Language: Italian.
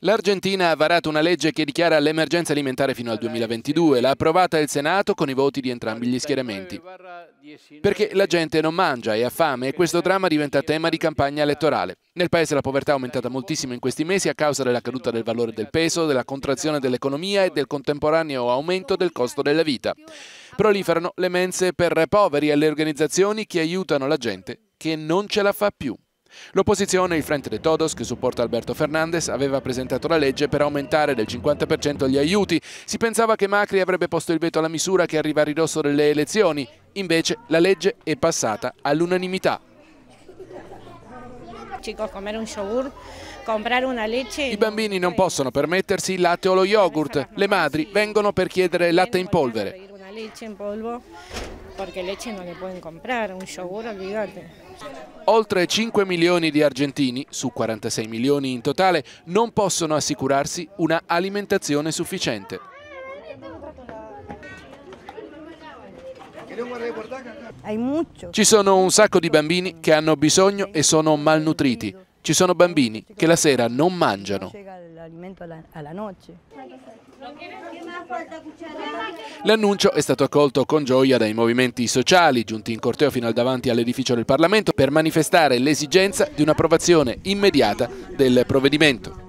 L'Argentina ha varato una legge che dichiara l'emergenza alimentare fino al 2022, l'ha approvata il Senato con i voti di entrambi gli schieramenti. Perché la gente non mangia e ha fame e questo dramma diventa tema di campagna elettorale. Nel paese la povertà è aumentata moltissimo in questi mesi a causa della caduta del valore del peso, della contrazione dell'economia e del contemporaneo aumento del costo della vita. Proliferano le mense per poveri e le organizzazioni che aiutano la gente che non ce la fa più. L'opposizione, il Frente de Todos, che supporta Alberto Fernandez, aveva presentato la legge per aumentare del 50% gli aiuti. Si pensava che Macri avrebbe posto il veto alla misura che arriva a ridosso delle elezioni. Invece la legge è passata all'unanimità. I bambini non possono permettersi il latte o lo yogurt. Le madri vengono per chiedere latte in polvere. Leche en polvo, perché leche non le pueden comprar, un yogur, olvídate. Oltre 5 milioni di argentini, su 46 milioni in totale, non possono assicurarsi una alimentazione sufficiente. Ci sono un sacco di bambini che hanno bisogno e sono malnutriti. Ci sono bambini che la sera non mangiano alimento alla, alla noce. L'annuncio è stato accolto con gioia dai movimenti sociali giunti in corteo fino al davanti all'edificio del Parlamento per manifestare l'esigenza di un'approvazione immediata del provvedimento.